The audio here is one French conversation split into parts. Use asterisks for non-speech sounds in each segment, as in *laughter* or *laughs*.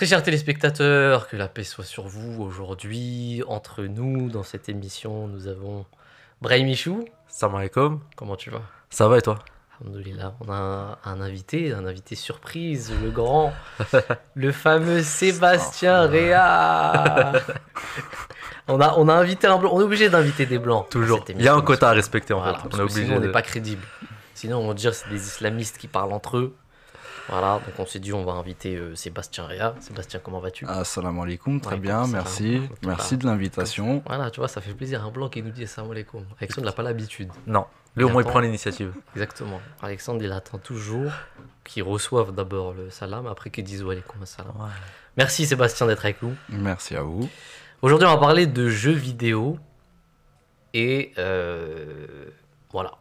Très chers téléspectateurs, que la paix soit sur vous aujourd'hui. Entre nous, dans cette émission, nous avons Brahim Michou. Salam alaikum. Comment tu vas Ça va et toi On a un, invité, un invité surprise, le grand, le fameux *laughs* Sébastien Réa. *laughs* on a, on a invité un blanc. On est obligé d'inviter des blancs. Toujours. Il y a un quota à respecter en fait. On est Sinon, on n'est pas crédible. Sinon, on va dire c'est des islamistes qui parlent entre eux. Voilà, donc on s'est dit, on va inviter euh, Sébastien Réa. Sébastien, comment vas-tu Assalam ah, alaikum, très bien, merci. Merci bah, de l'invitation. Voilà, tu vois, ça fait plaisir, un blanc qui nous dit Assalam alaikum. Alexandre n'a pas l'habitude. Non, lui au moins il prend l'initiative. Exactement. Alexandre, il attend toujours qu'ils reçoivent d'abord le salam, après qu'ils disent alaikum assalam. Ouais. Merci Sébastien d'être avec nous. Merci à vous. Aujourd'hui, on va parler de jeux vidéo et euh, voilà.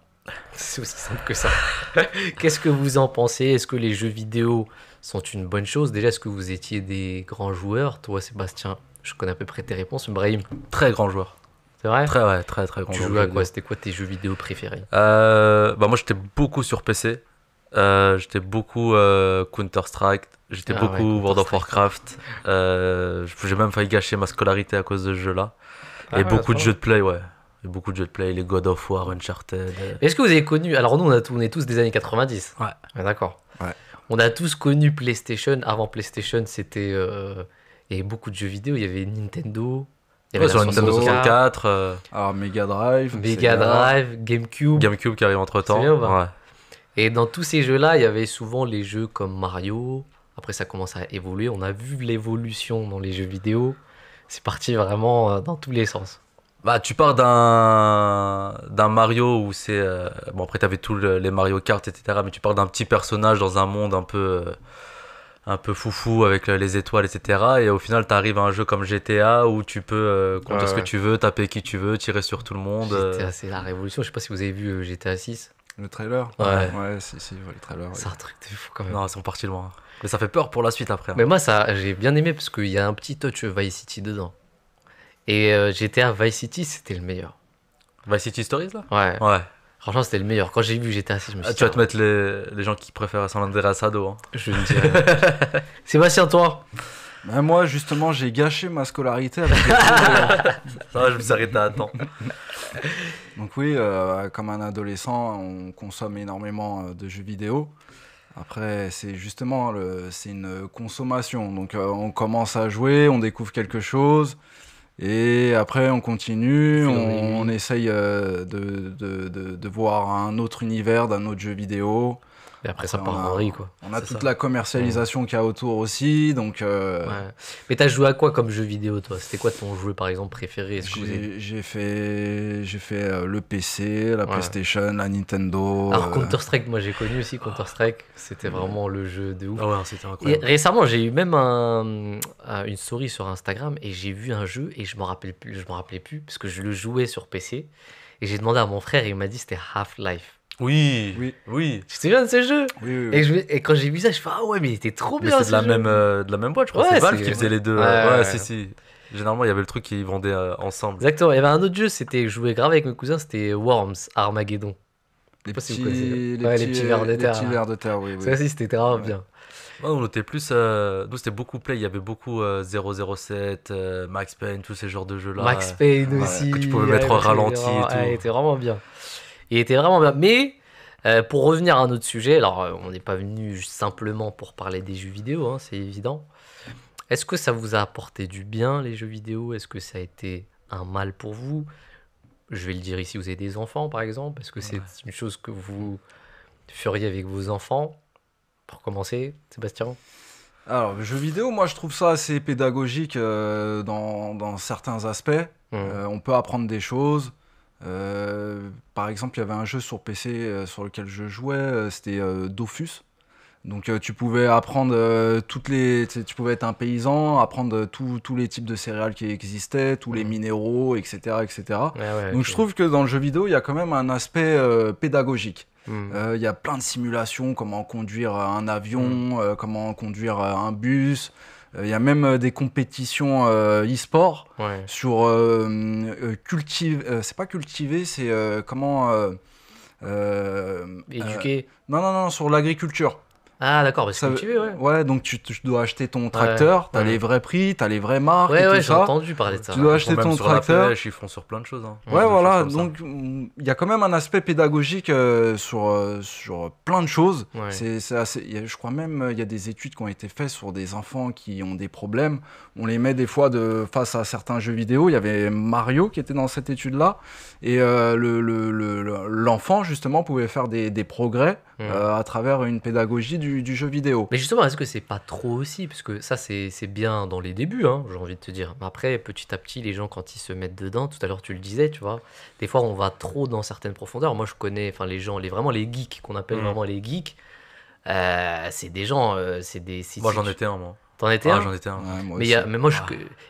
C'est aussi simple que ça. *laughs* Qu'est-ce que vous en pensez Est-ce que les jeux vidéo sont une bonne chose Déjà, est-ce que vous étiez des grands joueurs Toi, Sébastien, je connais à peu près tes réponses. Brahim Très grand joueur. C'est vrai Très, ouais, très, très grand joueur. Tu jouais à quoi C'était quoi tes jeux vidéo préférés euh, bah Moi, j'étais beaucoup sur PC. Euh, j'étais beaucoup euh, Counter-Strike, j'étais ah beaucoup World of Warcraft. J'ai même failli gâcher ma scolarité à cause de ce jeu-là. Ah et beaucoup de jeux de play, ouais beaucoup de jeux de play, les God of War, Uncharted. Euh. Est-ce que vous avez connu Alors nous, on, a, on est tous des années 90. Ouais. D'accord. Ouais. On a tous connu PlayStation. Avant PlayStation, c'était euh, il y avait beaucoup de jeux vidéo. Il y avait Nintendo. Il y avait la Nintendo 64. Euh. Alors ah, Mega Drive. Mega Drive, GameCube. GameCube qui arrive entre temps. Et dans tous ces jeux-là, il y avait souvent les jeux comme Mario. Après, ça commence à évoluer. On a vu l'évolution dans les jeux vidéo. C'est parti vraiment euh, dans tous les sens. Bah, tu pars d'un d'un Mario où c'est euh, bon après t'avais tous les Mario Kart etc mais tu pars d'un petit personnage dans un monde un peu euh, un peu foufou avec les étoiles etc et au final t'arrives à un jeu comme GTA où tu peux euh, ce que tu veux taper qui tu veux tirer sur tout le monde. Euh. C'est la révolution je sais pas si vous avez vu GTA 6. Le trailer Ouais. Ouais, si, si, le trailer. C'est un truc de fou quand même. Non, ils sont partis loin. Mais ça fait peur pour la suite après. Hein. Mais moi, ça, j'ai bien aimé parce qu'il y a un petit touch Vice City dedans. Et euh, GTA Vice City, c'était le meilleur. Vice City Stories, là Ouais. Ouais. Franchement, c'était le meilleur. Quand j'ai vu GTA 6, je me ah, suis dit. tu vas te ah. mettre les, les gens qui préfèrent San Andreas à dos. Hein. Je ne dire... *laughs* Sébastien, toi ben Moi, justement, j'ai gâché ma scolarité avec. *laughs* Ça je me suis arrêté à temps. *laughs* Donc, oui, euh, comme un adolescent, on consomme énormément euh, de jeux vidéo. Après, c'est justement le, c'est une consommation. Donc, euh, on commence à jouer, on découvre quelque chose. Et après, on continue, on, essaye euh, de, de, de, de, voir un autre univers d'un autre jeu vidéo après, ça part en riz, quoi. On a toute la commercialisation qui qu'il a autour aussi, donc... Euh... Mais t'as joué à quoi comme jeu vidéo, toi C'était quoi ton jeu, par exemple, préféré J'ai fait, fait euh, le PC, la PlayStation, la Nintendo... Alors, euh, Counter-Strike, moi, j'ai connu aussi Counter-Strike. C'était vraiment le jeu de ouf. Ah récemment, j'ai eu même euh, une souris sur Instagram, et j'ai vu un jeu, et je m'en rappelle plus, rappelais plus, parce que je le jouais sur PC, et j'ai demandé à mon frère, et il m'a dit c'était Half-Life. Oui, oui, oui. Tu te souviens de ce jeu oui, oui, Et, je, et, quand j'ai vu ça, je fais ah ouais, mais il était trop bien. C'est de, la même, euh, de la même boîte, je crois. Ouais, c'est Valve qui faisait les deux. Euh, ouais, si, si. Généralement, il y avait le truc qu'ils vendaient euh, ensemble. Exactement. Il y avait un autre jeu, c'était je jouais grave avec mes cousins, c'était Worms Armageddon. Les, petits, si les, les, petits, de terre. Les de terre, oui. Ça aussi, c'était grave bien. Ouais, on était plus. nous, c'était beaucoup play. Il y avait beaucoup 007, Max Payne, tous ces genres de jeux-là. Max Payne aussi. Que tu pouvais mettre ralenti. et tout. Ouais, vraiment bien. Il était vraiment Mais euh, pour revenir à un autre sujet, alors euh, on n'est pas venu simplement pour parler des jeux vidéo, hein, c'est évident. Est-ce que ça vous a apporté du bien les jeux vidéo Est-ce que ça a été un mal pour vous Je vais le dire ici, vous avez des enfants par exemple, est-ce que c'est une chose que vous feriez avec vos enfants Pour commencer, Sébastien alors, jeux vidéo, moi je trouve ça assez pédagogique euh, dans, certains aspects. Mmh. on peut apprendre des choses, euh, par exemple, il y avait un jeu sur PC euh, sur lequel je jouais, euh, c'était Dofus. Donc tu pouvais apprendre toutes les, tu pouvais être un paysan, apprendre tous les types de céréales qui existaient, tous les mm. minéraux, etc., etc. Ah Donc je trouve que dans le jeu vidéo, il y a quand même un aspect pédagogique. Mm. Il y a plein de simulations, comment conduire un avion, mm. comment conduire un bus. Il euh, y a même euh, des compétitions euh, e-sport sur cultive. c'est pas cultiver, c'est comment. Éduquer. non, non, non, sur l'agriculture. Ah d'accord, parce que tu veux, ouais. Ouais, donc tu, dois acheter ton tracteur, tu t'as les vrais prix, t'as les vraies marques ouais, et j'ai entendu parler de ça. Tu dois acheter ton tracteur. ils font sur plein de choses. Hein. Ouais, voilà, donc il y a quand même un aspect pédagogique euh, sur, euh, sur plein de choses. C'est, assez, je crois même euh, il y a des études qui ont été faites sur des enfants qui ont des problèmes. On les met des fois de, face à certains jeux vidéo. Il y avait Mario qui était dans cette étude-là. Et le, l'enfant, justement, pouvait faire des, des progrès mmh. à travers une pédagogie du du, jeu vidéo. Mais justement, est-ce que c'est pas trop aussi Parce que ça, c'est bien dans les débuts, hein, j'ai envie de te dire. Mais après, petit à petit, les gens, quand ils se mettent dedans, tout à l'heure, tu le disais, tu vois, des fois, on va trop dans certaines profondeurs. Moi, je connais enfin les gens, les, vraiment les geeks, qu'on appelle mm. vraiment les geeks. Euh, c'est des gens, euh, c'est des. moi, j'en étais un, moi. T'en étais un J'en étais un. mais, moi, ah.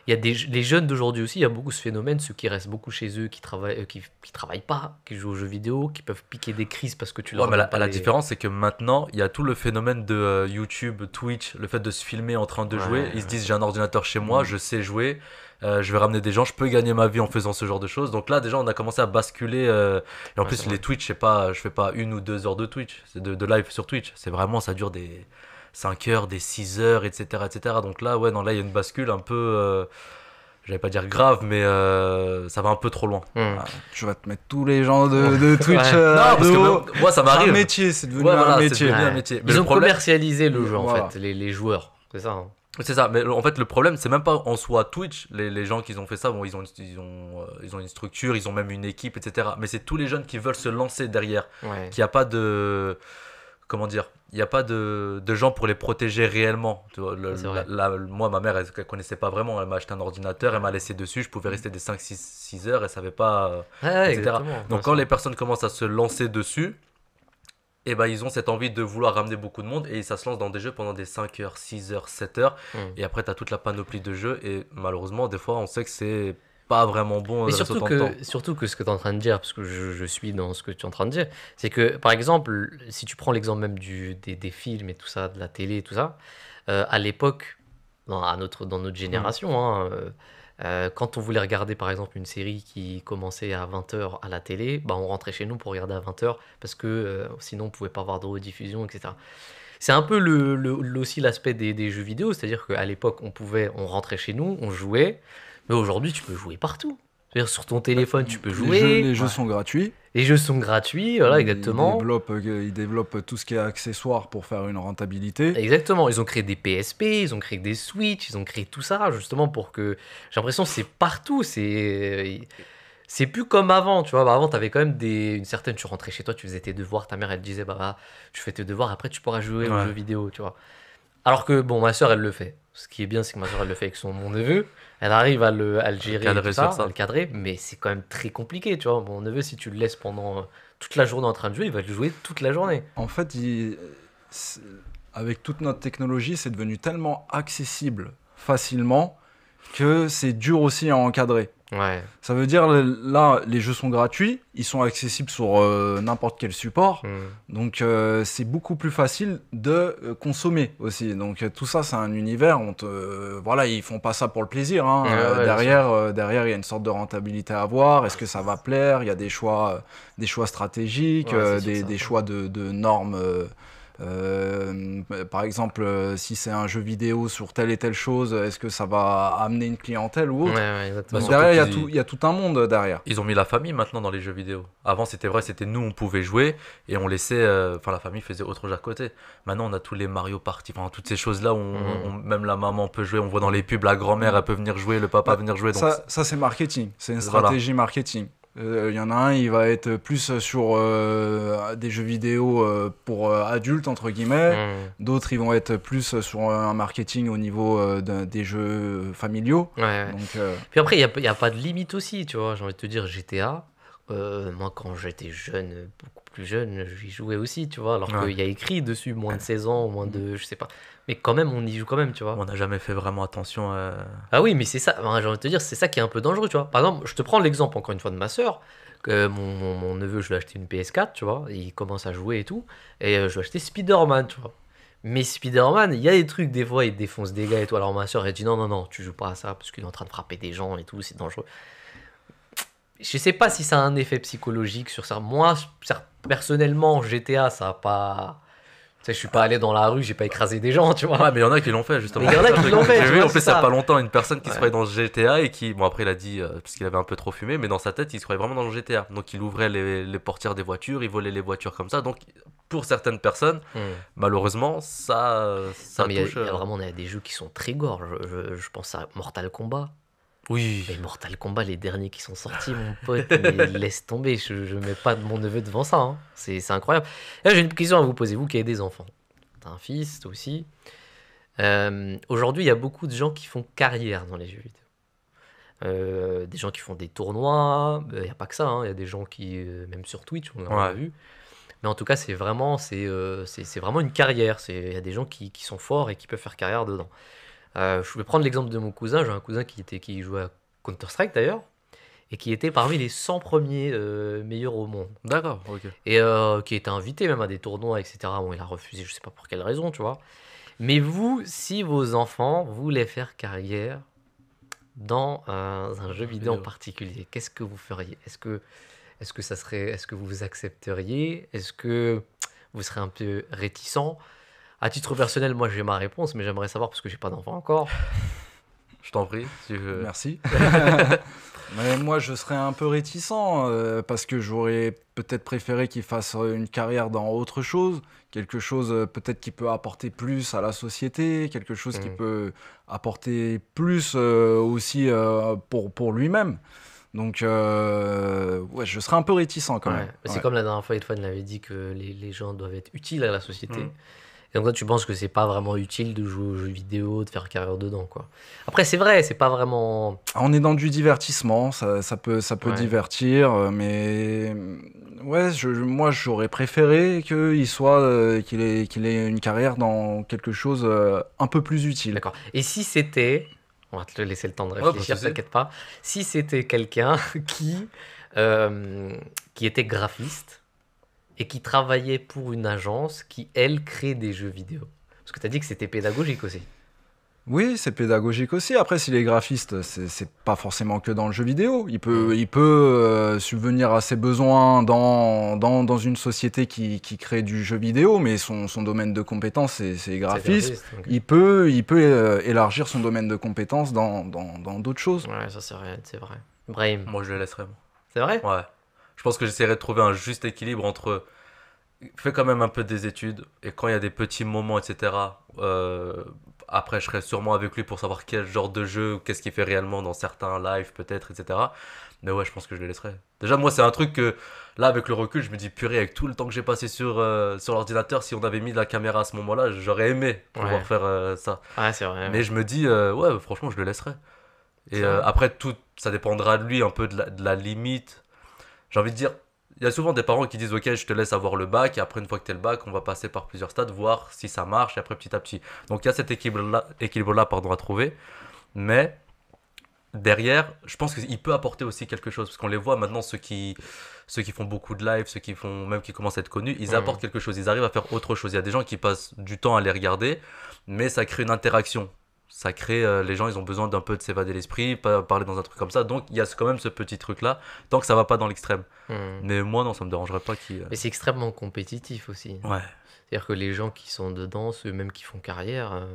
il y a des, les jeunes d'aujourd'hui aussi, il y a beaucoup ce phénomène, ceux qui restent beaucoup chez eux, qui travaillent, euh, qui, travaillent pas, qui jouent aux jeux vidéo, qui peuvent piquer des crises parce que tu leur. mais la, la différence, c'est que maintenant, il y a tout le phénomène de euh, YouTube, Twitch, le fait de se filmer en train de jouer. Ils se disent j'ai un ordinateur chez moi, mm. je sais jouer. Euh, je vais ramener des gens, je peux gagner ma vie en faisant ce genre de choses. Donc là, déjà, on a commencé à basculer. et en plus, les Twitch, je sais pas, je fais pas une ou deux heures de Twitch, c'est de, live sur Twitch. C'est vraiment, ça dure des, 5 heures, des 6 heures, etc., etc. Donc là, ouais, non, là, il y a une bascule un peu. Euh, J'allais pas dire grave, mais euh, ça va un peu trop loin. Hmm. Ah. tu vas te mettre tous les gens de, Twitch. non, euh, parce que moi, ça m'arrive. C'est un métier, c'est devenu, un, métier. Ils ont commercialisé le jeu, en fait, les, les joueurs. C'est ça. Hein. C'est ça, mais en fait le problème c'est même pas en soi Twitch, les, les, gens qui ont fait ça, bon, ils, ont, ils, ont, euh, ils ont une structure, ils ont même une équipe, etc. Mais c'est tous les jeunes qui veulent se lancer derrière, qui n'y a pas de comment dire, il n'y a pas de, gens pour les protéger réellement. moi, ma mère, elle ne connaissait pas vraiment. Elle m'a acheté un ordinateur, elle m'a laissé dessus. Je pouvais mm. rester des 5-6 heures, elle ne savait pas. Euh, Donc, quand les personnes commencent à se lancer dessus, eh ben, ils ont cette envie de vouloir ramener beaucoup de monde et ça se lance dans des jeux pendant des 5 heures, 6 heures, 7 heures. Mm. Et après, tu as toute la panoplie de jeux. Et malheureusement, des fois, on sait que c'est pas vraiment bon. Mais euh, surtout que, surtout ce que tu es en train de dire, parce que je, suis dans ce que tu es en train de dire, c'est que par exemple, si tu prends l'exemple même du, des, films et tout ça, de la télé et tout ça, euh, à l'époque, dans, notre, dans notre génération, mm. hein, euh, quand on voulait regarder par exemple une série qui commençait à 20h à la télé, bah, on rentrait chez nous pour regarder à 20h parce que sinon on pouvait pas avoir de rediffusion, etc c'est un peu le, aussi l'aspect des, des, jeux vidéo, c'est-à-dire qu'à l'époque, on pouvait, on rentrait chez nous, on jouait, mais aujourd'hui, tu peux jouer partout. sur ton téléphone, tu peux jouer. Les jeux, sont gratuits. Les jeux sont gratuits, voilà, exactement. Euh, ils développent, tout ce qui est accessoire pour faire une rentabilité. Exactement, ils ont créé des PSP, ils ont créé des Switch, ils ont créé tout ça, justement, pour que. J'ai l'impression c'est partout, c'est. Euh, c'est plus comme avant, tu vois. Bah, avant avant, avais quand même des... une certaine. Tu rentrais chez toi, tu faisais tes devoirs, ta mère, elle te disait, bah, bah, tu fais tes devoirs, après, tu pourras jouer aux jeux vidéo, tu vois. Alors que, bon, ma soeur, elle le fait. Ce qui est bien, c'est que ma soeur, elle le fait avec son, mon neveu. Elle arrive à le, à gérer, à le, le cadrer, mais c'est quand même très compliqué, tu vois. Mon neveu, si tu le laisses pendant euh, toute la journée en train de jouer, il va le jouer toute la journée. En fait, avec toute notre technologie, c'est devenu tellement accessible facilement que c'est dur aussi à encadrer. Ça veut dire, là, les jeux sont gratuits, ils sont accessibles sur euh, n'importe quel support, hmm. donc euh, c'est beaucoup plus facile de euh, consommer aussi. Donc tout ça, c'est un univers, on te, voilà, ils font pas ça pour le plaisir. Hein. Ah derrière, derrière, il y a une sorte de rentabilité à voir, est-ce que ça va plaire, il y a des choix, des choix stratégiques, des, choix de normes euh, par exemple, euh, si c'est un jeu vidéo sur telle et telle chose, est-ce que ça va amener une clientèle ou autre ouais, ouais, bah, Derrière, il y, a tout un monde derrière. Ils ont mis la famille maintenant dans les jeux vidéo. Avant, c'était vrai, c'était nous, on pouvait jouer et on laissait. Euh, enfin, la famille faisait autre chose à côté. Maintenant, on a tous les Mario Party, enfin, toutes ces choses-là où mhm. on, même la maman peut jouer. On voit dans les pubs, la grand-mère, elle peut venir jouer, le papa bah, venir jouer. Ça, ça c'est marketing. C'est une stratégie marketing. Il euh, y en a un, il va être plus sur euh, des jeux vidéo euh, pour adultes, entre guillemets. Mmh. D'autres, ils vont être plus sur un marketing au niveau des jeux familiaux. Puis après, il n'y a, pas de limite aussi, tu vois. J'ai envie de te dire, GTA, euh, moi, quand j'étais jeune, beaucoup plus jeune, j'y jouais aussi, tu vois. Alors qu'il y a écrit dessus moins de 16 *laughs* ans, moins de. Je sais pas. Mais quand même, on y joue quand même, tu vois. On n'a jamais fait vraiment attention Ah oui, mais c'est ça. J'ai envie de te dire, c'est ça qui est un peu dangereux, tu vois. Par exemple, je te prends l'exemple encore une fois de ma soeur Que mon, neveu, je lui ai acheté une PS4, tu vois. Il commence à jouer et tout. Et euh, je lui ai acheté Spider-Man, tu vois. Mais Spider-Man, il y a des trucs, des fois, il défonce des gars et tout. Alors ma soeur, elle dit non, non, non, tu joues pas à ça parce qu'il est en train de frapper des gens et tout, c'est dangereux je sais pas si ça a un effet psychologique sur ça. Moi, personnellement, GTA, ça a pas. Tu sais, je suis pas allé dans la rue, j'ai pas écrasé des gens, tu vois. mais il y en a qui l'ont fait, justement. il y en a *laughs* qui l'ont fait. J'ai vu, en plus, ça. il a pas longtemps, une personne qui se croyait dans GTA et qui, bon, après, il a dit, puisqu'il euh, parce qu'il avait un peu trop fumé, mais dans sa tête, il se croyait vraiment dans le GTA. Donc, il ouvrait les, portières des voitures, il volait les voitures comme ça. Donc, pour certaines personnes, hmm. malheureusement, ça. ça mais il y a, euh, vraiment des jeux qui sont très gore. je pense à Mortal Kombat. Oui. Mais Mortal Kombat, les derniers qui sont sortis, mon pote, *laughs* laisse tomber, je ne mets pas mon neveu devant ça. Hein. C'est incroyable. j'ai une question à vous poser, vous qui avez des enfants. T'as un fils, toi aussi. Euh, aujourd'hui, il y a beaucoup de gens qui font carrière dans les jeux vidéo. Euh, des gens qui font des tournois, il euh, n'y a pas que ça, il hein. y a des gens qui, même sur Twitch, on l'a vu. Mais en tout cas, c'est vraiment, vraiment une carrière. Il y a des gens qui sont forts et qui peuvent faire carrière dedans. Euh, je vais prendre l'exemple de mon cousin. J'ai un cousin qui, était, qui jouait à Counter-Strike d'ailleurs, et qui était parmi les 100 premiers euh, meilleurs au monde. D'accord, ok. Et euh, qui était invité même à des tournois, etc. Bon, il a refusé, je ne sais pas pour quelle raison, tu vois. Mais vous, si vos enfants voulaient faire carrière dans un, jeu vidéo en particulier, qu'est-ce que vous feriez Est-ce que, est-ce que ça serait, est-ce que vous accepteriez Est-ce que vous serez un peu réticent à titre personnel, moi j'ai ma réponse, mais j'aimerais savoir parce que j'ai pas d'enfant encore. Je t'en prie. Si Merci. *laughs* mais moi, je serais un peu réticent euh, parce que j'aurais peut-être préféré qu'il fasse euh, une carrière dans autre chose, quelque chose euh, peut-être qui peut apporter plus à la société, quelque chose qui hmm. peut apporter plus aussi pour, pour lui-même. Donc, ouais, je serais un peu réticent quand même. C'est comme la dernière fois, fan l'avait dit que les, gens doivent être utiles à la société. Hmm. Et donc toi, tu penses que c'est pas vraiment utile de jouer aux jeux vidéo, de faire carrière dedans, quoi. Après, c'est vrai, c'est pas vraiment. Ah, on est dans du divertissement, ça, peut, ça peut divertir, euh, mais mm, ouais, moi, j'aurais préféré qu'il soit, euh, qu'il ait, qu'il ait une carrière dans quelque chose euh, un peu plus utile. D'accord. Et si c'était, on va te laisser le temps de bah, réfléchir, ne t'inquiète pas. Si c'était quelqu'un *laughs* qui, qui était graphiste et qui travaillait pour une agence qui, elle, crée des jeux vidéo. Parce que tu as dit que c'était pédagogique aussi. Oui, c'est pédagogique aussi. Après, s'il est graphiste, c'est pas forcément que dans le jeu vidéo. Il peut, mm. il peut euh, subvenir à ses besoins dans, dans, dans une société qui, qui, crée du jeu vidéo, mais son, son domaine de compétence, c'est graphiste. Il peut, il peut euh, élargir son domaine de compétence dans d'autres dans, choses. Ouais, ça c'est vrai, c'est vrai. Brahim. Moi, je le laisserai. C'est vrai Ouais je pense que j'essaierai de trouver un juste équilibre entre fais quand même un peu des études et quand il y a des petits moments, etc. Euh, après, je serai sûrement avec lui pour savoir quel genre de jeu, qu'est-ce qu'il fait réellement dans certains lives, peut-être, etc. Mais ouais, je pense que je le laisserai. Déjà, moi, c'est un truc que là, avec le recul, je me dis purée, avec tout le temps que j'ai passé sur, euh, sur l'ordinateur, si on avait mis de la caméra à ce moment-là, j'aurais aimé pouvoir faire euh, ça. Ouais, c'est vrai. Mais je me dis, ouais, franchement, je le laisserai. Et après, tout, ça dépendra de lui, un peu de la limite j'ai envie de dire, il y a souvent des parents qui disent ok je te laisse avoir le bac et après une fois que tu as le bac on va passer par plusieurs stades voir si ça marche et après petit à petit donc il y a cet équilibre là, équilibre là pardon à trouver mais derrière je pense qu'il peut apporter aussi quelque chose parce qu'on les voit maintenant ceux qui ceux qui font beaucoup de live ceux qui font même qui commencent à être connus ils mhm. apportent quelque chose ils arrivent à faire autre chose il y a des gens qui passent du temps à les regarder mais ça crée une interaction ça crée euh, les gens ils ont besoin d'un peu de s'évader l'esprit parler dans un truc comme ça donc il y a quand même ce petit truc là tant que ça va pas dans l'extrême hmm. mais moi non ça me dérangerait pas qui euh, mais c'est extrêmement compétitif aussi ouais c'est à dire que les gens qui sont dedans ceux mêmes qui font carrière euh,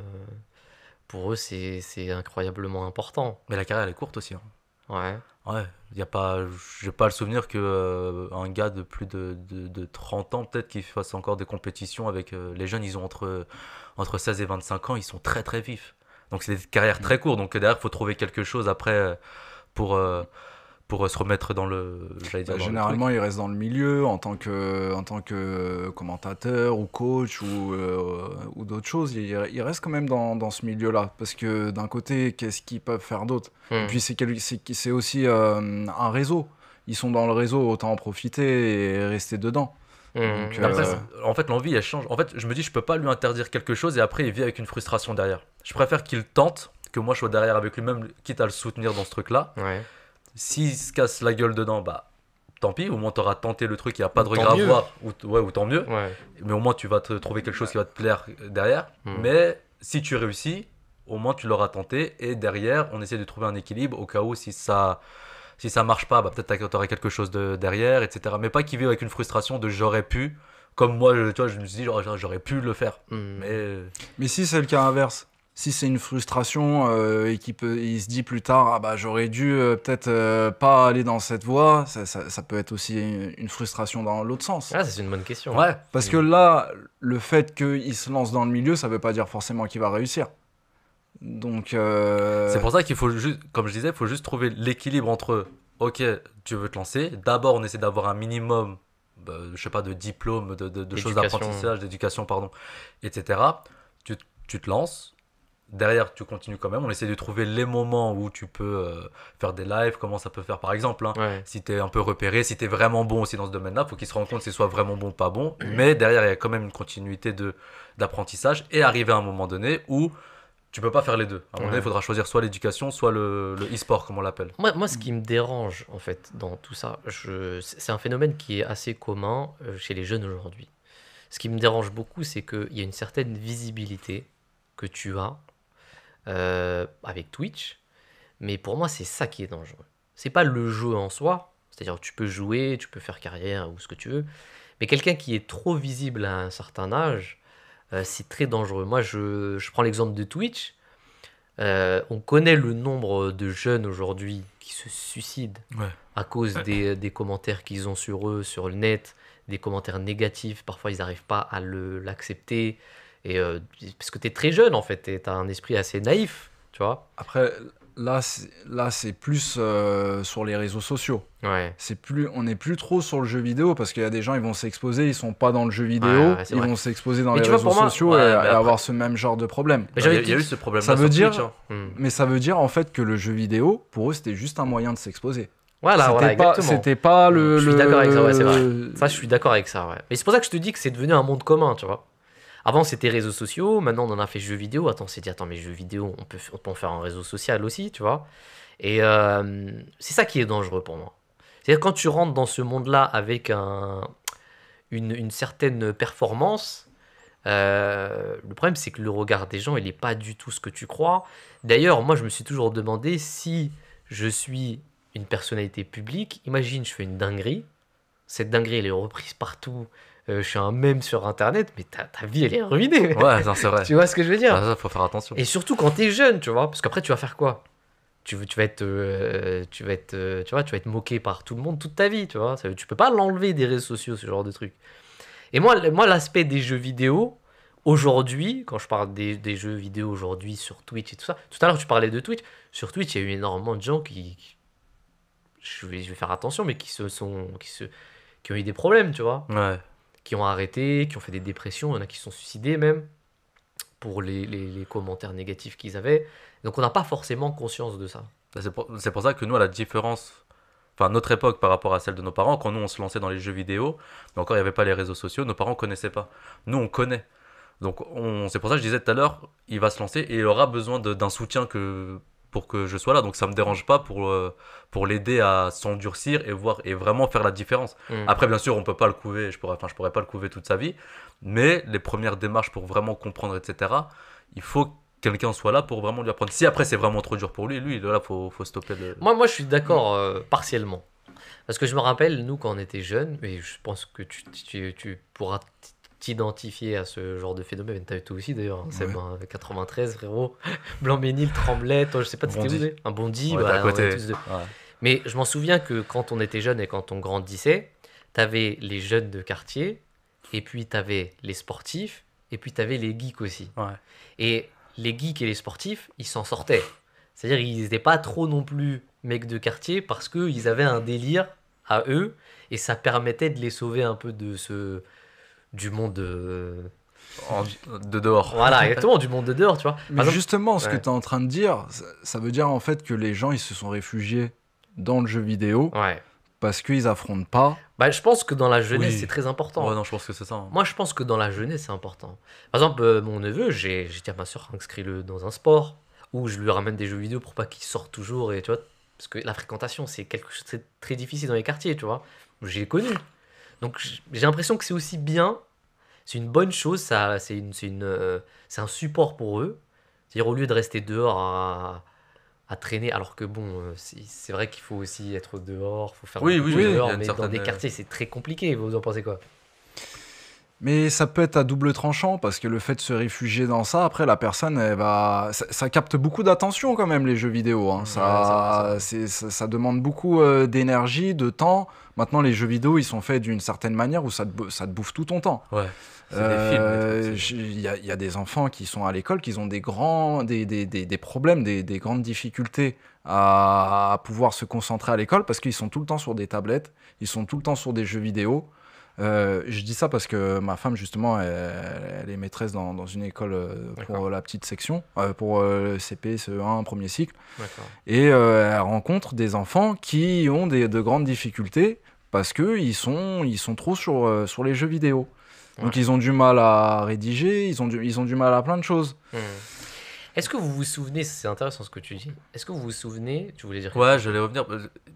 pour eux c'est, incroyablement important mais la carrière elle est courte aussi hein. ouais ouais il y a pas j'ai pas le souvenir que un gars de plus de, de, 30 ans peut-être qui fasse encore des compétitions avec les jeunes ils ont entre entre 16 et 25 ans ils sont très très vifs donc c'est des carrières très courtes. Donc derrière, il faut trouver quelque chose après euh, pour euh, pour euh, se remettre dans le. Bah, généralement, ils il reste dans le milieu en tant que, en tant que commentateur ou coach ou, ou d'autres choses. Il, restent reste quand même dans, ce milieu-là. Parce que d'un côté, qu'est-ce qu'ils peuvent faire d'autre hmm. puis, c'est aussi un réseau. Ils sont dans le réseau, autant en profiter et rester dedans. Mmh. Euh, en fait, l'envie, elle change. En fait, je me dis, je peux pas lui interdire quelque chose et après, il vit avec une frustration derrière. Je préfère qu'il tente que moi je sois derrière avec lui-même, quitte à le soutenir dans ce truc-là. Ouais. S'il se casse la gueule dedans, bah tant pis, au moins tu auras tenté le truc, il n'y a pas de regret à voir, ou, tant mieux. Mais au moins tu vas te trouver quelque chose qui va te plaire euh, derrière. Mmh. Mais si tu réussis, au moins tu l'auras tenté, et derrière on essaie de trouver un équilibre au cas où si ça si ça marche pas, bah, peut-être aurais quelque chose de, derrière, etc. Mais pas qu'il vit avec une frustration de j'aurais pu. Comme moi, tu je me suis dit, j'aurais pu le faire. Hmm. Euh, Mais... si c'est le cas inverse, si c'est une frustration euh, et qu'il se dit plus tard ah bah j'aurais dû euh, peut-être pas aller dans cette voie ça, peut être aussi une, frustration dans l'autre sens ah, c'est une bonne question ouais parce que là le fait qu'il se lance dans le milieu ça ne veut pas dire forcément qu'il va réussir donc. Euh, c'est pour ça qu'il faut juste, comme je disais, il faut juste trouver l'équilibre entre, ok, tu veux te lancer, d'abord on essaie d'avoir un minimum, bah, je sais pas, de diplôme, de, choses d'apprentissage, d'éducation, pardon, etc. Tu, te lances. Derrière, tu continues quand même. On essaie de trouver les moments où tu peux euh, faire des lives, comment ça peut faire par exemple. Hein, si tu es un peu repéré, si tu es vraiment bon aussi dans ce domaine-là, faut qu'il se rendent compte si soit vraiment bon ou pas bon. Mais derrière, il y a quand même une continuité d'apprentissage et arriver à un moment donné où tu peux pas faire les deux. À il faudra choisir soit l'éducation, soit le, e-sport, comme on l'appelle. Moi, ce qui me dérange, en fait, dans tout ça, c'est un phénomène qui est assez commun euh, chez les jeunes aujourd'hui. Ce qui me dérange beaucoup, c'est qu'il y a une certaine visibilité que tu as euh, avec Twitch, mais pour moi, c'est ça qui est dangereux. C'est pas le jeu en soi, c'est-à-dire tu peux jouer, tu peux faire carrière ou ce que tu veux, mais quelqu'un qui est trop visible à un certain âge, euh, c'est très dangereux. Moi, je, prends l'exemple de Twitch. Euh, on connaît le nombre de jeunes aujourd'hui qui se suicident à cause des, commentaires qu'ils ont sur eux, sur le net, des commentaires négatifs. Parfois, ils n'arrivent pas à l'accepter. Et, euh, parce que tu es très jeune, en fait, tu as un esprit assez naïf, tu vois. Après, là, là, c'est plus euh, sur les réseaux sociaux. C'est plus, on n'est plus trop sur le jeu vidéo parce qu'il y a des gens, ils vont s'exposer, ils sont pas dans le jeu vidéo, ils vont s'exposer dans les réseaux sociaux et, avoir ce même genre de problème. Bah, il y, a eu ce problème. Ça veut dire, hein. hmm. mais ça veut dire en fait que le jeu vidéo, pour eux, c'était juste un moyen de s'exposer. Voilà, c'était pas, le. Je suis d'accord avec ça, vrai. je suis d'accord avec ça, Mais c'est pour ça que je te dis que c'est devenu un monde commun, tu vois. Avant, c'était réseaux sociaux. Maintenant, on en a fait jeux vidéo. Attends, c'est dire, attends, mais jeux vidéo, on peut, on en faire un réseau social aussi, tu vois. Et euh, c'est ça qui est dangereux pour moi. C'est-à-dire, quand tu rentres dans ce monde-là avec un, une, certaine performance, euh, le problème, c'est que le regard des gens, il n'est pas du tout ce que tu crois. D'ailleurs, moi, je me suis toujours demandé si je suis une personnalité publique. Imagine, je fais une dinguerie. Cette dinguerie, elle est reprise partout. Euh, je suis un mème sur internet, mais ta, ta vie elle est ruinée. Ouais, c'est vrai. *laughs* tu vois ce que je veux dire il ah, faut faire attention. Et surtout quand t'es jeune, tu vois, parce qu'après tu vas faire quoi tu, tu, vas être, euh, tu vas être, euh, tu vois, tu vas être moqué par tout le monde toute ta vie, tu vois. Ça, tu peux pas l'enlever des réseaux sociaux, ce genre de truc. Et moi, moi l'aspect des jeux vidéo, aujourd'hui, quand je parle des, des jeux vidéo aujourd'hui sur Twitch et tout ça, tout à l'heure tu parlais de Twitch, sur Twitch il y a eu énormément de gens qui, je, vais, je vais faire attention, mais qui se sont, qui se, qui ont eu des problèmes, tu vois. Ouais qui ont arrêté, qui ont fait des dépressions, il y en a qui se sont suicidés même pour les, commentaires négatifs qu'ils avaient. Donc on n'a pas forcément conscience de ça. Bah, c'est pour, ça que nous, à la différence, enfin notre époque par rapport à celle de nos parents, quand nous on se lançait dans les jeux vidéo, mais encore il n'y avait pas les réseaux sociaux, nos parents ne connaissaient pas. Nous on connaît. Donc c'est pour ça que je disais tout à l'heure, il va se lancer et il aura besoin d'un soutien que pour que je sois là. Donc ça me dérange pas pour, euh, pour l'aider à s'endurcir et voir et vraiment faire la différence. Mm. Après, bien sûr, on peut pas le couver, je pourrais, enfin, je pourrais pas le couver toute sa vie, mais les premières démarches pour vraiment comprendre, etc., il faut quelqu'un soit là pour vraiment lui apprendre. Si après c'est vraiment trop dur pour lui, lui, là, faut, faut stopper Moi, moi, je suis d'accord euh, partiellement. Parce que je me rappelle, nous, quand on était jeunes, et je pense que tu, tu, tu pourras t'identifier à ce genre de phénomène. T'avais tout aussi d'ailleurs, c'est hein, ouais. 93, hein, frérot. *laughs* Blanc-Ménil, Tremblay, toi, je sais pas, t'étais où Un Bondy, dit bah, à côté. Mais je m'en souviens que quand on était jeune et quand on grandissait, t'avais les jeunes de quartier, et puis t'avais les sportifs, et puis t'avais les geeks aussi. Et les geeks et les sportifs, ils s'en sortaient. C'est-à-dire ils n'étaient pas trop non plus mecs de quartier parce qu'ils avaient un délire à eux et ça permettait de les sauver un peu de ce, du monde euh, de dehors. Voilà, *laughs* exactement, du monde de dehors, tu vois. Mais justement, ce que tu es en train de dire, ça, veut dire en fait que les gens, ils se sont réfugiés dans le jeu vidéo. Ouais. Parce qu'ils affrontent pas. Bah, je pense que dans la jeunesse, c'est très important. Ouais, non, je pense que c'est ça. Hein. Moi, je pense que dans la jeunesse, c'est important. Par exemple, euh, mon neveu, j'ai dit à ma soeur, inscris-le dans un sport, ou je lui ramène des jeux vidéo pour pas qu'il sorte toujours, et tu vois, parce que la fréquentation, c'est quelque chose de très, très difficile dans les quartiers, tu vois. J'ai connu. Donc j'ai l'impression que c'est aussi bien, c'est une bonne chose, ça, c'est une, euh, c'est un support pour eux. C'est-à-dire au lieu de rester dehors à, à traîner, alors que bon, c'est, euh, c'est vrai qu'il faut aussi être dehors, faut faire oui, oui, dehors, mais dans des euh, quartiers c'est très compliqué. Vous en pensez quoi mais ça peut être à double tranchant parce que le fait de se réfugier dans ça, après la personne, elle va, ça, capte beaucoup d'attention quand même les jeux vidéo. Ça, demande beaucoup euh, d'énergie, de temps. Maintenant, les jeux vidéo, ils sont faits d'une certaine manière où ça te, bouffe tout ton temps. Il y, a, des enfants qui sont à l'école, qui ont des grands, des, des, problèmes, des, grandes difficultés à pouvoir se concentrer à l'école parce qu'ils sont tout le temps sur des tablettes, ils sont tout le temps sur des jeux vidéo. Euh, je dis ça parce que ma femme, justement, elle, est maîtresse dans, une école euh, pour la petite section, euh, pour le CP, CE1, premier cycle. Et elle rencontre des enfants qui ont des, de grandes difficultés parce qu'ils sont, ils sont trop sur, sur les jeux vidéo. Donc ils ont du mal à rédiger, ils ont du, ils ont du mal à plein de choses. Mmh. Est-ce que vous vous souvenez, c'est intéressant ce que tu dis, est-ce que vous vous souvenez, tu voulais dire Ouais, je vais revenir,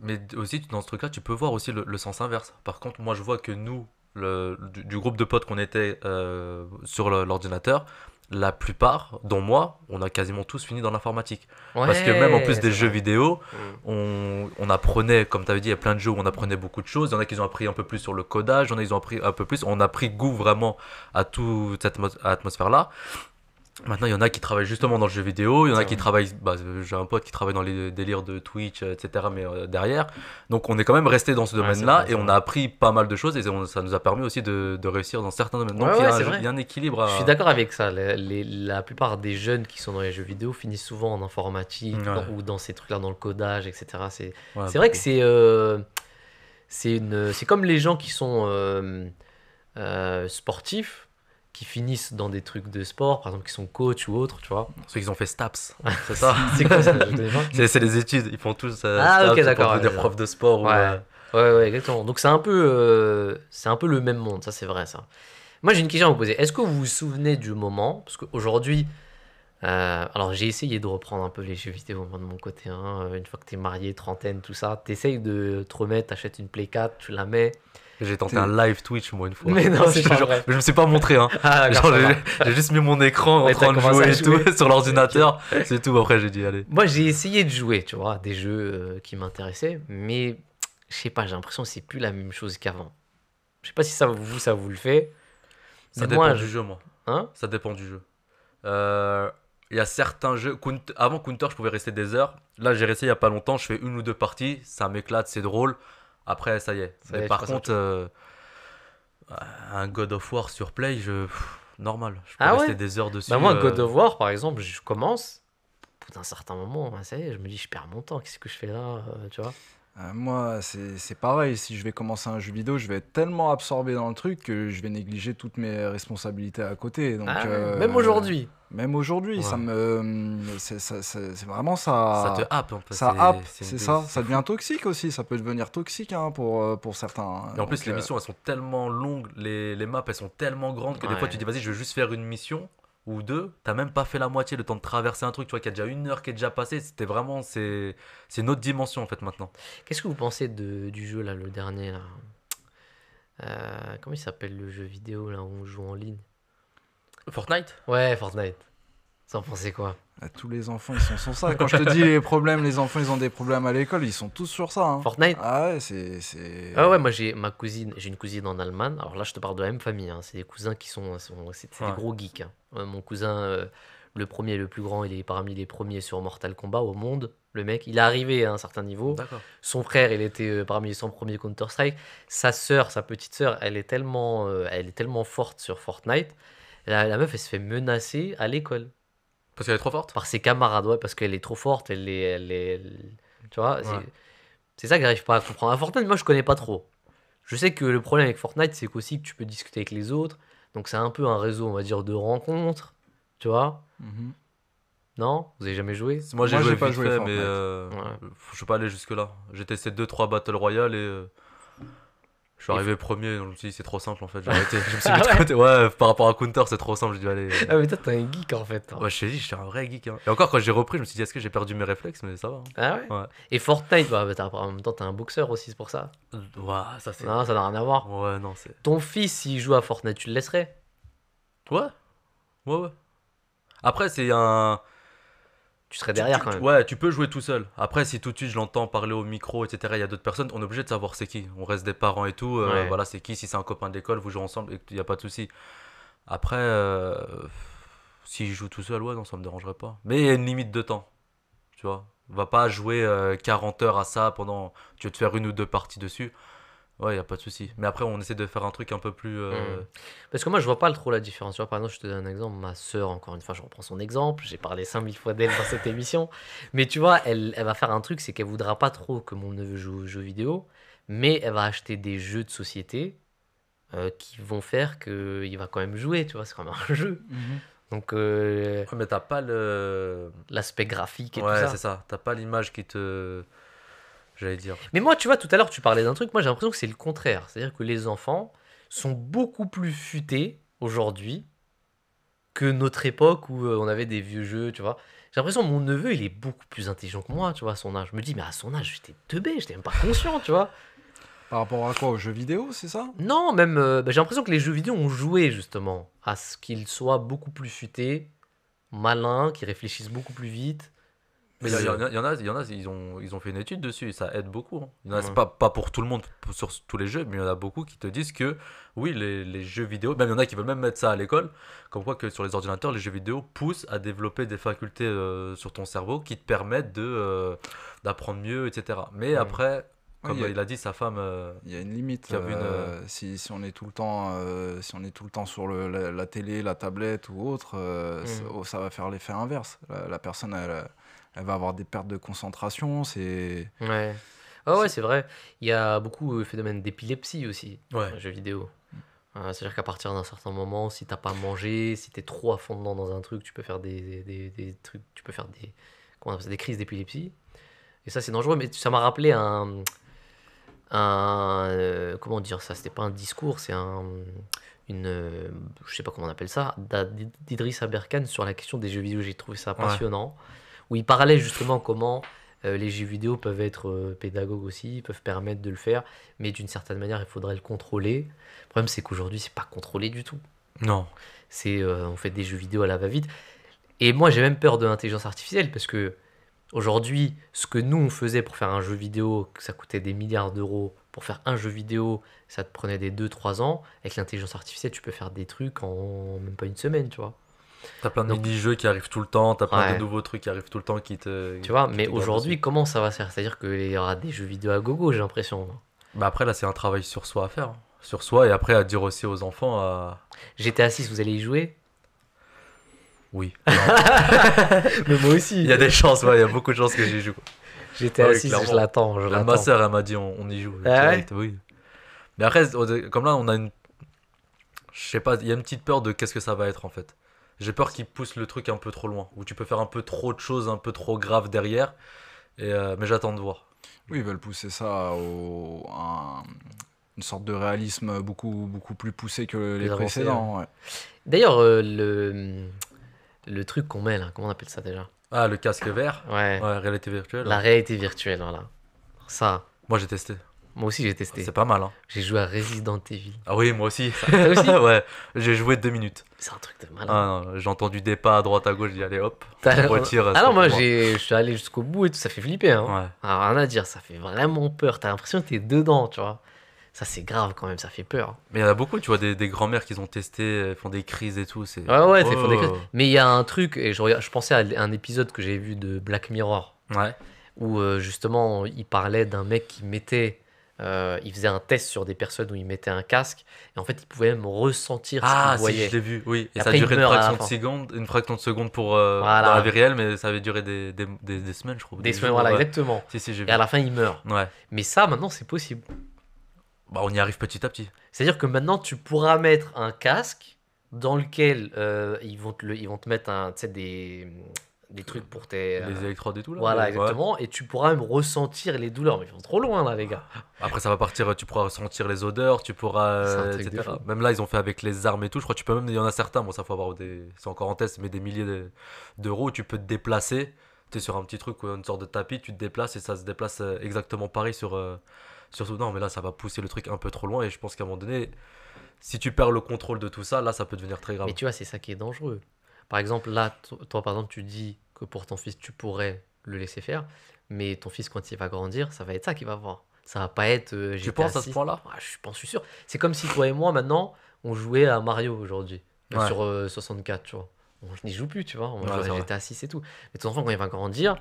mais aussi dans ce truc-là, tu peux voir aussi le, sens inverse. Par contre, moi je vois que nous, du, groupe de potes qu'on était euh, sur l'ordinateur, la plupart, dont moi, on a quasiment tous fini dans l'informatique. Parce que même en plus des jeux vidéo, mm. on, apprenait, comme tu avais dit, il y a plein de jeux où on apprenait beaucoup de choses. Il y en a qui ont appris un peu plus sur le codage, il y en a qui ont appris un peu plus. On a pris goût vraiment à toute cette atmosphère-là. Maintenant, il y en a qui travaillent justement dans le jeu vidéo, il y en a qui travaillent. Bah, j'ai un pote qui travaille dans les délires de Twitch, etc. Mais euh, derrière. Donc, on est quand même resté dans ce domaine-là et on a appris pas mal de choses et ça nous a permis aussi de, réussir dans certains domaines. Donc, il, y a, un, équilibre. Je suis d'accord avec ça. la plupart des jeunes qui sont dans les jeux vidéo finissent souvent en informatique ou dans ces trucs-là, dans le codage, etc. C'est vrai que c'est. Euh, c'est comme les gens qui sont euh, sportifs qui finissent dans des trucs de sport, par exemple, qui sont coach ou autre, tu vois. Ceux qui ont fait STAPS, *laughs* c'est ça *laughs* C'est quoi ça C'est les études, ils font tous euh, ah, STAPS d'accord, devenir de sport. Ouais. Euh, ouais, ouais, exactement. Donc c'est un, peu, euh, c'est un peu le même monde, ça c'est vrai, ça. Moi j'ai une question à vous poser. Est-ce que vous vous souvenez du moment Parce qu'aujourd'hui, alors j'ai essayé de reprendre un peu les jeux vidéo de mon côté. Hein. Une fois que tu es marié, trentaine, tout ça, tu t'essayes de te remettre, achètes une Play 4, tu la mets j'ai tenté un live Twitch moi une fois. Mais non, *laughs* c'est je me suis pas montré hein. ah, j'ai juste mis mon écran en train de jouer, *laughs* sur l'ordinateur, *laughs* c'est tout. Après j'ai dit allez. Moi j'ai essayé de jouer, tu vois, des jeux euh, qui m'intéressaient, mais je sais pas, j'ai l'impression que c'est plus la même chose qu'avant. Je sais pas si ça vous ça vous le fait. Ça dépend du jeu moi. Hein ça dépend du jeu. Euh, il y a certains jeux. Avant Counter, je pouvais rester des heures. Là, j'ai resté il n'y a pas longtemps. Je fais une ou deux parties. Ça m'éclate, c'est drôle. Après, ça y est. Mais par contre, euh, un God of War sur Play, je... normal. Je peux ah rester des heures dessus. Bah, moi, God euh. of War, par exemple, je commence. D'un certain moment, hein, ça y est, je me dis, je perds mon temps, qu'est-ce que je fais là, euh, tu vois euh, moi, c'est pareil. Si je vais commencer un jeu vidéo, je vais être tellement absorbé dans le truc que je vais négliger toutes mes responsabilités à côté. Donc, ah euh, même aujourd'hui. Même aujourd'hui, ça me, euh, c'est vraiment ça. Ça te happe en fait. Ça happe, c'est ça. Ça devient toxique aussi. Ça peut devenir toxique hein, pour certains. Et en plus, les missions elles sont tellement longues, les, maps elles sont tellement grandes que des fois tu dis vas-y, je vais juste faire une mission ou deux, t'as même pas fait la moitié le temps de traverser un truc, tu vois, qu'il a déjà une heure qui est déjà passée. C'était vraiment, c'est, c'est une autre dimension en fait maintenant. Qu'est-ce que vous pensez du jeu là, le dernier là euh, Comment il s'appelle le jeu vidéo là où on joue en ligne Fortnite Ouais, Fortnite. T'en pensais quoi bah, tous les enfants, ils sont sur ça. Quand je te *laughs* dis les problèmes, les enfants, ils ont des problèmes à l'école, ils sont tous sur ça. Hein. Fortnite Ah ouais, c'est. Ah ouais, moi j'ai ma cousine, j'ai une cousine en Allemagne. Alors là, je te parle de la même famille. Hein. C'est des cousins qui sont. c'est des gros geeks. Hein. Euh, mon cousin, euh, le premier, le plus grand, il est parmi les premiers sur Mortal Kombat au monde. Le mec, il est arrivé à un certain niveau. Son frère, il était euh, parmi les 100 premiers Counter-Strike. Sa sœur, sa petite sœur, elle, est tellement, elle est tellement forte sur Fortnite. la meuf, elle se fait menacer à l'école parce qu'elle est trop forte Par ses camarades, ouais, parce qu'elle est trop forte. Elle est. est Tu vois C'est ça que j'arrive pas à comprendre. Fortnite, moi, je connais pas trop. Je sais que le problème avec Fortnite, c'est qu'aussi que tu peux discuter avec les autres. Donc, c'est un peu un réseau, on va dire, de rencontres. Tu vois mhm. Non Vous avez jamais joué Moi, j'ai pas joué mais euh, je suis pas allé jusque-là. J'ai testé 2-3 Battle Royale et. Euh, je suis arrivé premier, je me suis dit c'est trop simple en fait, j'ai ah arrêté. je me suis ah mis Ouais, par rapport à Counter, c'est trop simple, j'ai dit allez. Euh. Ah, mais toi, t'es un geek en fait. Ouais, je t'ai dit, je suis un vrai geek. Hein. Et encore, quand j'ai repris, je me suis dit, est-ce que j'ai perdu mes réflexes Mais ça va. Hein. Ah ouais, ouais, Et Fortnite, bah, bah en même temps, t'es un boxeur aussi, c'est pour ça. Euh, ouais, ça c'est. Non, ça n'a rien à voir. Ouais, non, c'est. Ton fils, s'il joue à Fortnite, tu le laisserais Ouais. Ouais, ouais. Après, c'est un tu serais derrière quand même. Ouais, tu peux jouer tout seul. Après, si tout de suite je l'entends parler au micro, etc., il y a d'autres personnes, on est obligé de savoir c'est qui. On reste des parents et tout. Euh, voilà, c'est qui. Si c'est un copain d'école, vous jouez ensemble, il n'y a pas de souci. Après, euh, si je joue tout seul, ouais, non, ça me dérangerait pas. Mais il y a une limite de temps. Tu vois, on va pas jouer 40 euh, heures à ça pendant. Tu veux te faire une ou deux parties dessus. Ouais, y a pas de souci. Mais après, on essaie de faire un truc un peu plus. Euh, mm. Parce que moi, je vois pas trop la différence. Tu vois, par exemple, je te donne un exemple. Ma sœur, encore une fois, je reprends son exemple. J'ai parlé 5000 fois d'elle dans cette *laughs* émission. Mais tu vois, elle, elle va faire un truc, c'est qu'elle voudra pas trop que mon neveu joue aux jeux vidéo. Mais elle va acheter des jeux de société euh, qui vont faire qu'il va quand même jouer. Tu vois, c'est quand même un *laughs* jeu. Mhm. Donc, euh... mais t'as pas le l'aspect graphique et tout ça. Ouais, c'est ça. T'as pas l'image qui te mais moi, tu vois, tout à l'heure, tu parlais d'un truc, moi j'ai l'impression que c'est le contraire. C'est-à-dire que les enfants sont beaucoup plus futés aujourd'hui que notre époque où euh, on avait des vieux jeux, tu vois. J'ai l'impression que mon neveu, il est beaucoup plus intelligent que moi, tu vois, à son âge. Je me dis, mais à son âge, j'étais teubé, j'étais même pas conscient, tu vois. Par rapport à quoi Aux jeux vidéo, c'est ça Non, même. Euh, bah, j'ai l'impression que les jeux vidéo ont joué justement à ce qu'ils soient beaucoup plus futés, malins, qu'ils réfléchissent beaucoup plus vite. Mais il y, en a, y en a ils, ont, ils ont fait une étude dessus ça aide beaucoup. Hein. Il c'est pas, pas pour tout le monde, sur tous les jeux, mais il y en a beaucoup qui te disent que oui, les, les jeux vidéo, même il y en a qui veulent même mettre ça à l'école, comme quoi que sur les ordinateurs, les jeux vidéo poussent à développer des facultés euh, sur ton cerveau qui te permettent de, euh, d'apprendre mieux, etc. Mais après, comme il, a, dit sa femme euh, il y a une limite Si, si, on est tout le temps si on est tout le temps sur le, la, télé la tablette ou autre mm. oh, ça, va faire l'effet inverse la personne elle, elle va avoir des pertes de concentration. C'est. Ouais. ouais, c'est vrai. Il y a beaucoup de euh, phénomènes d'épilepsie aussi dans les jeux vidéo. Euh, c'est-à-dire qu'à partir d'un certain moment, si t'as pas mangé, si t'es trop à fond dedans dans un truc, tu peux faire des, des, des trucs, tu peux faire des, comment des crises d'épilepsie. Et ça, c'est dangereux. Mais ça m'a rappelé un, un euh, comment dire ça C'était pas un discours, c'est un, une, je sais pas comment on appelle ça, d'Idriss Aberkan sur la question des jeux vidéo. J'ai trouvé ça passionnant où il parlait justement comment euh, les jeux vidéo peuvent être euh, pédagogues aussi, peuvent permettre de le faire, mais d'une certaine manière, il faudrait le contrôler. Le problème, c'est qu'aujourd'hui, c'est pas contrôlé du tout. Non. C'est euh, on fait des jeux vidéo à la va-vite. Et moi, j'ai même peur de l'intelligence artificielle parce que aujourd'hui, ce que nous on faisait pour faire un jeu vidéo, que ça coûtait des milliards d'euros pour faire un jeu vidéo, ça te prenait des 2-3 ans. Avec l'intelligence artificielle, tu peux faire des trucs en même pas une semaine, tu vois. T'as plein de mini-jeux qui arrivent tout le temps, t'as plein de nouveaux trucs qui arrivent tout le temps qui te. Tu vois, mais aujourd'hui, comment ça va se faire C'est-à-dire qu'il y aura des jeux vidéo à gogo, j'ai l'impression. Mais bah, après, là, c'est un travail sur soi à faire. Sur soi et après à dire aussi aux enfants. À... GTA assis vous allez y jouer Oui. *laughs* mais moi aussi. Il y a des chances, il y a beaucoup de chances que j'y joue. j'étais ah assis je l'attends. Ma soeur, elle m'a dit, on, y joue. Ah oui. Mais après, comme là, on a une. Je sais pas, il y a une petite peur de qu'est-ce que ça va être en fait. J'ai peur qu'ils poussent le truc un peu trop loin, où tu peux faire un peu trop de choses, un peu trop graves derrière. Et, euh, mais j'attends de voir. Oui, ils veulent pousser ça à une sorte de réalisme beaucoup, beaucoup plus poussé que les, précédents. Hein. D'ailleurs, euh, le, le truc qu'on met là, comment on appelle ça déjà Ah, le casque vert Ouais. réalité virtuelle. Hein. La réalité virtuelle, voilà. Ça. Moi j'ai testé. Moi aussi, j'ai testé. C'est pas mal. Hein. J'ai joué à Resident Evil. Ah oui, moi aussi. *laughs* ouais, j'ai joué deux minutes. C'est un truc de malade. Ah j'ai entendu des pas à droite à gauche, j'ai dit allez hop, *laughs* on retire. Alors ah moi, je suis allé jusqu'au bout et tout, ça fait flipper. Hein. Alors, rien à dire, ça fait vraiment peur. T'as l'impression que t'es dedans, tu vois. Ça, c'est grave quand même, ça fait peur. Mais il y en a beaucoup, tu vois, des, des grands-mères qui ont testé, font des crises et tout. C'est... Ouais, ouais, font des oh. crises. Mais il y a un truc, et je, je pensais à un épisode que j'ai vu de Black Mirror. Ouais. Où euh, justement, il parlait d'un mec qui mettait euh, il faisait un test sur des personnes où il mettait un casque et en fait il pouvait même ressentir ce ah, qu'il voyait. Ah, si, je l'ai vu, oui. Et, ça a duré une fraction, de seconde, une pour euh, dans la vie réelle, mais ça avait duré des, des, des, semaines, je crois. Des, semaines, voilà, exactement. et à la fin, il meurt. Mais ça, maintenant, c'est possible. Bah, on y arrive petit à petit. C'est-à-dire que maintenant, tu pourras mettre un casque dans lequel euh, ils, vont te ils vont te mettre un, des, des trucs pour tes. Euh, les électrodes et tout là. Voilà, exactement. Et tu pourras même ressentir les douleurs. Mais ils vont trop loin là, les gars. Après, ça va partir. Tu pourras ressentir les odeurs, tu pourras. Euh, même là, ils ont fait avec les armes et tout. Je crois que tu peux même. Il y en a certains, bon, ça faut avoir des. C'est encore en test, mais des milliers d'euros. Tu peux te déplacer. Tu es sur un petit truc, ou une sorte de tapis, tu te déplaces et ça se déplace euh, exactement pareil sur. non, mais là, ça va pousser le truc un peu trop loin. Et je pense qu'à un moment donné, si tu perds le contrôle de tout ça, là, ça peut devenir très grave. Mais tu vois, c'est ça qui est dangereux. Par exemple, là, toi, par exemple, tu dis que pour ton fils, tu pourrais le laisser faire, mais ton fils, quand il va grandir, ça va être ça qu'il va voir. Ça va pas être. Euh, tu penses à ce point-là Je pense, ah, je suis sûr. C'est comme si toi et moi, maintenant, on jouait à Mario aujourd'hui, euh, sur 64, euh, tu vois. On n'y joue plus, tu vois. On à j'étais assis, c'est tout. Mais ton enfant, quand il va grandir,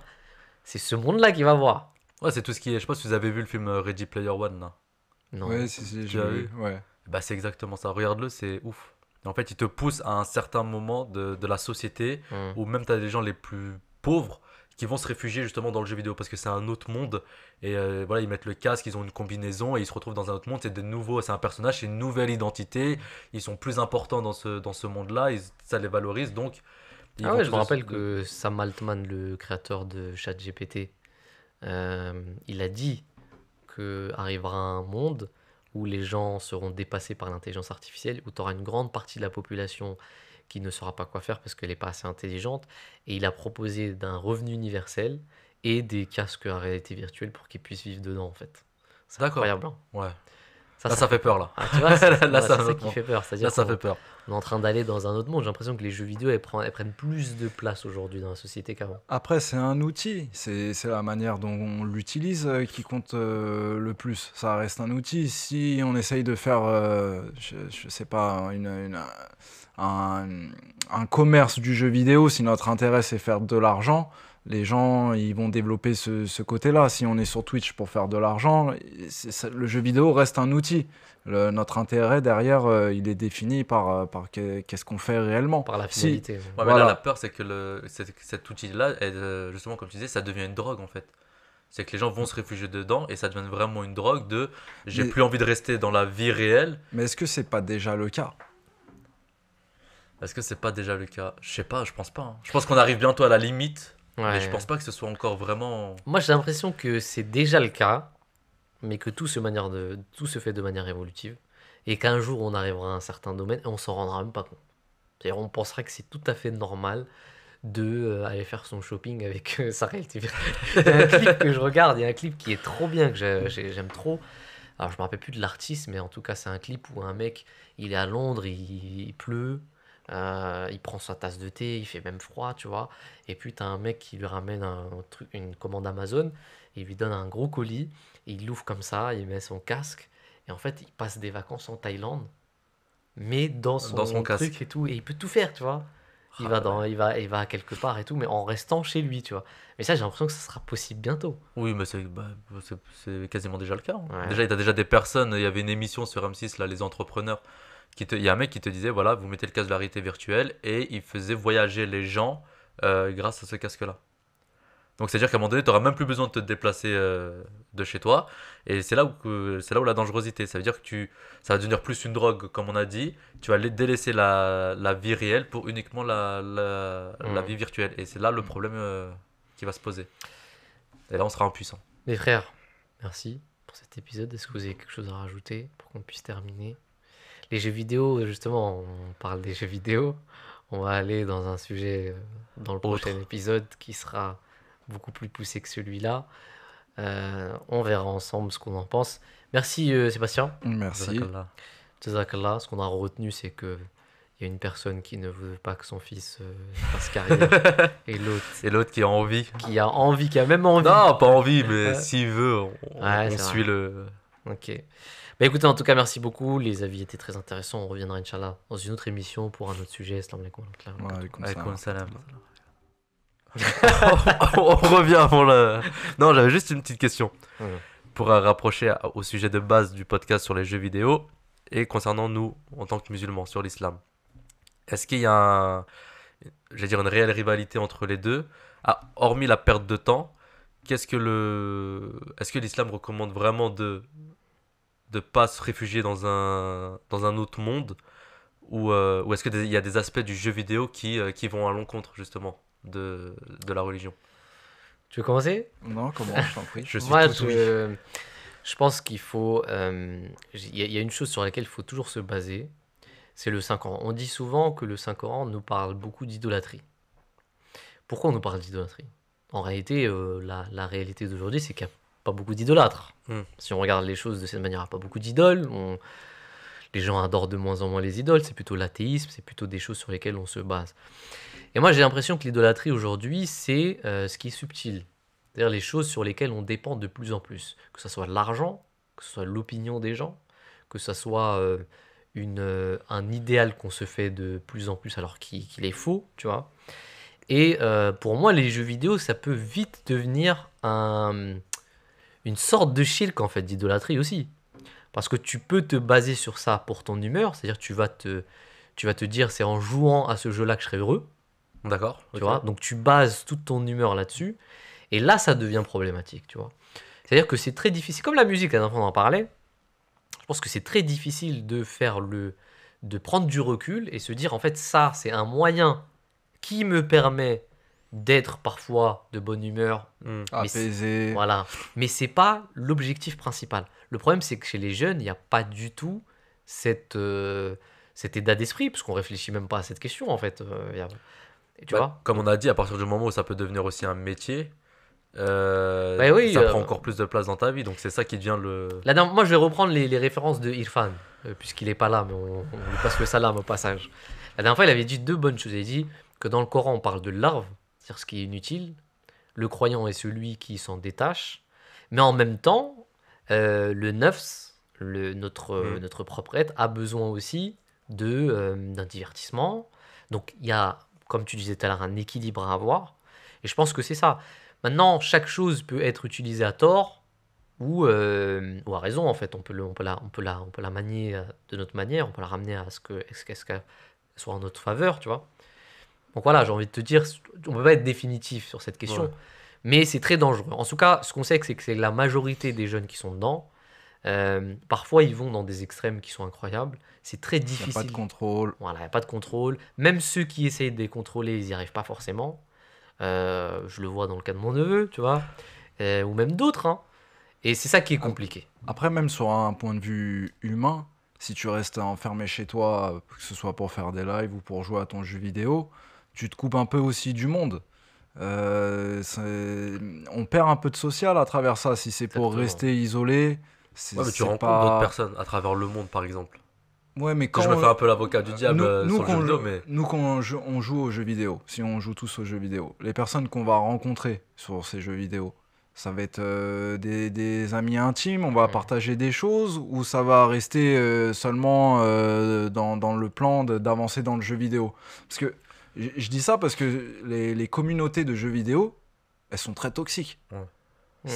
c'est ce monde-là qu'il va voir. Ouais, c'est tout ce qui est. Je pense que vous avez vu le film Ready Player One, là. Non. Ouais, si, si, j'ai vu. Ouais. Bah, c'est exactement ça. Regarde-le, c'est ouf. En fait, ils te poussent à un certain moment de, de la société hmm. où même tu as des gens les plus pauvres qui vont se réfugier justement dans le jeu vidéo parce que c'est un autre monde et euh, voilà ils mettent le casque ils ont une combinaison et ils se retrouvent dans un autre monde c'est de nouveau c'est un personnage c'est une nouvelle identité ils sont plus importants dans ce dans ce monde là ça les valorise donc ah je me rappelle que Sam Altman le créateur de ChatGPT euh, il a dit que arrivera un monde où les gens seront dépassés par l'intelligence artificielle, où tu auras une grande partie de la population qui ne saura pas quoi faire parce qu'elle n'est pas assez intelligente. Et il a proposé d'un revenu universel et des casques à réalité virtuelle pour qu'ils puissent vivre dedans, en fait. C'est incroyable. Hein. ouais. Ça, ça, fait peur, là. Ah, tu vois, *laughs* là, ça, qui fait peur. ça fait peur. On est en train d'aller dans un autre monde. J'ai l'impression que les jeux vidéo, elles prennent, plus de place aujourd'hui dans la société qu'avant. Après, c'est un outil. C'est la manière dont on l'utilise euh, qui compte euh, le plus. Ça reste un outil. Si on essaye de faire, euh, je, je, sais pas, hein, une un, commerce du jeu vidéo, si notre intérêt c'est faire de l'argent, les gens ils vont développer ce, côté-là. Si on est sur Twitch pour faire de l'argent, le jeu vidéo reste un outil. notre intérêt derrière, euh, il est défini par, euh, par qu'est-ce qu'on fait réellement. Par la finalité. la peur, c'est que le, cet outil-là, euh, justement, comme tu disais, ça devient une drogue en fait. C'est que les gens vont se réfugier dedans et ça devient vraiment une drogue de j'ai plus envie de rester dans la vie réelle. Mais est-ce que c'est pas déjà le cas est-ce que c'est pas déjà le cas Je sais pas, je pense pas. Hein. Je pense qu'on arrive bientôt à la limite. Mais je pense pas que ce soit encore vraiment. Moi, j'ai l'impression que c'est déjà le cas, mais que tout se, fait de manière évolutive. Et qu'un jour, on arrivera à un certain domaine et on s'en rendra même pas compte. C'est-à-dire, on pensera que c'est tout à fait normal de euh, aller faire son shopping avec euh, sa réalité Il un *laughs* clip que je regarde, il y a un clip qui est trop bien, que j'aime trop. Alors, je me rappelle plus de l'artiste, mais en tout cas, c'est un clip où un mec, il est à Londres, il pleut. Euh, il prend sa tasse de thé, il fait même froid, tu vois. Et puis, tu as un mec qui lui ramène un, truc, une commande Amazon, il lui donne un gros colis, il l'ouvre comme ça, il met son casque, et en fait, il passe des vacances en Thaïlande, mais dans son, dans son casque. et tout, et il peut tout faire, tu vois. Il ah va, dans, il, va, il va quelque part et tout, mais en restant chez lui, tu vois. Mais ça, j'ai l'impression que ça sera possible bientôt. Oui, mais c'est bah, quasiment déjà le cas. Hein. Déjà, il y a déjà des personnes, il y avait une émission sur M6, là, les entrepreneurs il y a un mec qui te disait voilà, vous mettez le casque de la réalité virtuelle et il faisait voyager les gens euh, grâce à ce casque-là. Donc c'est-à-dire qu'à un moment donné, tu n'auras même plus besoin de te déplacer euh, de chez toi. Et c'est là, où, c'est là où la dangerosité, ça veut dire que tu, ça va devenir plus une drogue, comme on a dit. Tu vas délaisser la, la vie réelle pour uniquement la, la, hmm. vie virtuelle. Et c'est là le problème euh, qui va se poser. Et là, on sera impuissant. Mes frères, merci pour cet épisode. Est-ce que vous avez quelque chose à rajouter pour qu'on puisse terminer les jeux vidéo, justement, on parle des jeux vidéo. On va aller dans un sujet euh, dans le prochain épisode qui sera beaucoup plus poussé que celui-là. Euh, on verra ensemble ce qu'on en pense. Merci euh, Sébastien. Merci. Ce qu'on a retenu, c'est que il y a une personne qui ne veut pas que son fils fasse carrière *laughs* et l'autre et l'autre qui a envie qui a envie qui a même envie non pas envie mais s'il veut on, suit le ok bah écoutez, en tout cas, merci beaucoup. Les avis étaient très intéressants. On reviendra, Inch'Allah, dans une autre émission pour un autre sujet. on revient avant le. Non, j'avais juste une petite question. Pour euh, rapprocher au sujet de base du podcast sur les jeux vidéo et concernant nous en tant que musulmans sur l'islam. Est-ce qu'il y a dire une réelle rivalité entre les deux ah, Hormis la perte de temps, qu'est-ce que le est-ce que l'islam recommande vraiment de de pas se réfugier dans un, dans un autre monde Ou, euh, est-ce qu'il y a des aspects du jeu vidéo qui, euh, qui vont à l'encontre justement de, la religion Tu veux commencer Non, comment je t'en prie. *laughs* je suis je, pense qu'il faut... Euh, il y, a une chose sur laquelle il faut toujours se baser, c'est le Saint-Coran. On dit souvent que le Saint-Coran nous parle beaucoup d'idolâtrie. Pourquoi on nous parle d'idolâtrie En réalité, la, la réalité d'aujourd'hui, c'est qu'il pas beaucoup d'idolâtres. Hmm. Si on regarde les choses de cette manière, pas beaucoup d'idoles. Les gens adorent de moins en moins les idoles, c'est plutôt l'athéisme, c'est plutôt des choses sur lesquelles on se base. Et moi j'ai l'impression que l'idolâtrie aujourd'hui, c'est euh, ce qui est subtil. C'est-à-dire les choses sur lesquelles on dépend de plus en plus. Que ce soit l'argent, que ce soit l'opinion des gens, que ce soit euh, une, euh, un idéal qu'on se fait de plus en plus alors qu'il est faux, tu vois. Et pour moi, les jeux vidéo, ça peut vite devenir un, une sorte de shirk en fait d'idolâtrie aussi. Parce que tu peux te baser sur ça pour ton humeur, c'est-à-dire tu vas te tu vas te dire c'est en jouant à ce jeu-là que je serai heureux. D'accord. vois, donc tu bases toute ton humeur là-dessus et là ça devient problématique, tu vois. C'est-à-dire que c'est très difficile comme la musique, un enfant en parlait. Je pense que c'est très difficile de faire le de prendre du recul et se dire en fait ça c'est un moyen qui me permet d'être parfois de bonne humeur, hmm. apaisé. Voilà. Mais c'est pas l'objectif principal. Le problème, c'est que chez les jeunes, il n'y a pas du tout cette, euh, cet état d'esprit, parce qu'on réfléchit même pas à cette question, en fait. Euh, tu bah, vois Comme on a dit, à partir du moment où ça peut devenir aussi un métier, euh, bah ça prend encore plus de place dans ta vie, donc c'est ça qui devient le. moi, je vais reprendre les, références de Irfan, puisqu'il n'est pas là, mais on, on passe le salam au passage. La dernière fois, il avait dit deux bonnes choses. Il a dit que dans le Coran, on parle de larves c'est-à-dire ce qui est inutile. Le croyant est celui qui s'en détache. Mais en même temps, euh, le neuf, le, notre, mm. notre propre être, a besoin aussi de, euh, d'un divertissement. Donc il y a, comme tu disais tout à l'heure, un équilibre à avoir. Et je pense que c'est ça. Maintenant, chaque chose peut être utilisée à tort ou, euh, ou à raison, en fait. On peut, on, peut la, on, peut la, on peut la manier de notre manière, on peut la ramener à ce que, à ce qu'elle soit en notre faveur, tu vois. Donc voilà, j'ai envie de te dire, on peut pas être définitif sur cette question, mais c'est très dangereux. En tout cas, ce qu'on sait, c'est que c'est la majorité des jeunes qui sont dedans. Euh, parfois, ils vont dans des extrêmes qui sont incroyables. C'est très difficile. Il n'y a pas de contrôle. Voilà, il n'y a pas de contrôle. Même ceux qui essayent de les contrôler, ils n'y arrivent pas forcément. Euh, je le vois dans le cas de mon neveu, tu vois, euh, ou même d'autres. Hein. Et c'est ça qui est compliqué. Après, même sur un point de vue humain, si tu restes enfermé chez toi, que ce soit pour faire des lives ou pour jouer à ton jeu vidéo, tu te coupes un peu aussi du monde. Euh, on perd un peu de social à travers ça. Si c'est pour rester isolé, c'est tu rencontres d'autres personnes à travers le monde, par exemple. Ouais, mais quand je me fais un peu l'avocat du diable nous, euh, sur le jeu vidéo, nous quand on joue, aux jeux vidéo, si on joue tous aux jeux vidéo, les personnes qu'on va rencontrer sur ces jeux vidéo, ça va être euh, des, amis intimes, on va mhm. partager des choses, ou ça va rester seulement dans, dans, le plan d'avancer dans le jeu vidéo. Parce que je, dis ça parce que les, communautés de jeux vidéo, elles sont très toxiques. Hmm.